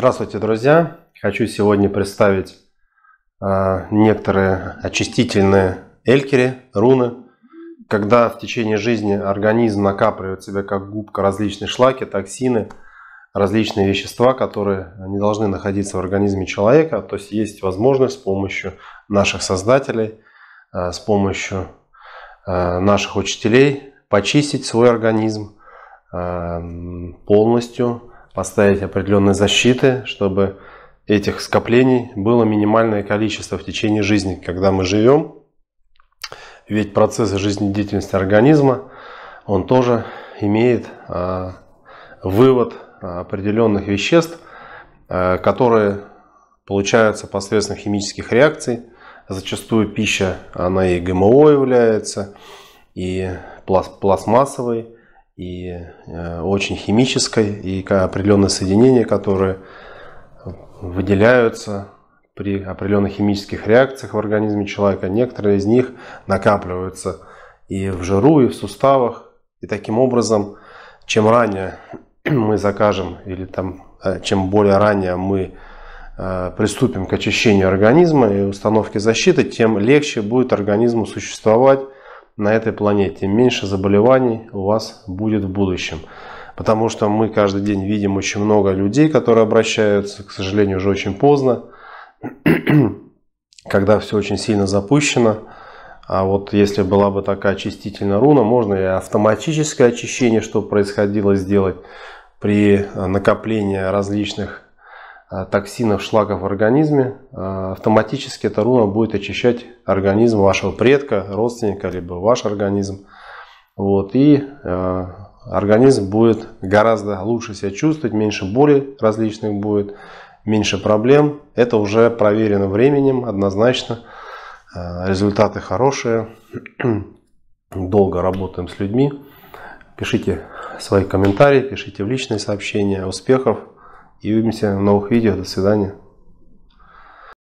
Здравствуйте, друзья! Хочу сегодня представить а, некоторые очистительные элькери, руны. Когда в течение жизни организм накапливает в себе как губка различные шлаки, токсины, различные вещества, которые не должны находиться в организме человека, то есть есть возможность с помощью наших создателей, а, с помощью а, наших учителей почистить свой организм полностью поставить определенные защиты, чтобы этих скоплений было минимальное количество в течение жизни, когда мы живем. Ведь процесс жизнедеятельности организма, он тоже имеет а, вывод а, определенных веществ, а, которые получаются посредством химических реакций. Зачастую пища, она и ГМО является, и пласт, пластмассовой, и э, очень химической, и определенные соединения, которые выделяются при определенных химических реакциях в организме человека. Некоторые из них накапливаются и в жиру, и в суставах. И таким образом, чем ранее мы закажем, или там, э, чем более ранее мы э, приступим к очищению организма и установке защиты, тем легче будет организму существовать на этой планете, меньше заболеваний у вас будет в будущем. Потому что мы каждый день видим очень много людей, которые обращаются, к сожалению, уже очень поздно, когда все очень сильно запущено. А вот если была бы такая очистительная руна, можно и автоматическое очищение, что происходило, сделать при накоплении различных Э, токсинов, шлаков в организме, э, автоматически эта руна будет очищать организм вашего предка, родственника, либо ваш организм. Вот, и э, организм будет гораздо лучше себя чувствовать, меньше боли различных будет, меньше проблем. Это уже проверено временем однозначно. Результаты хорошие. Долго работаем с людьми. Пишите свои комментарии, пишите в личные сообщения. Успехов! и увидимся в новых видео. До свидания.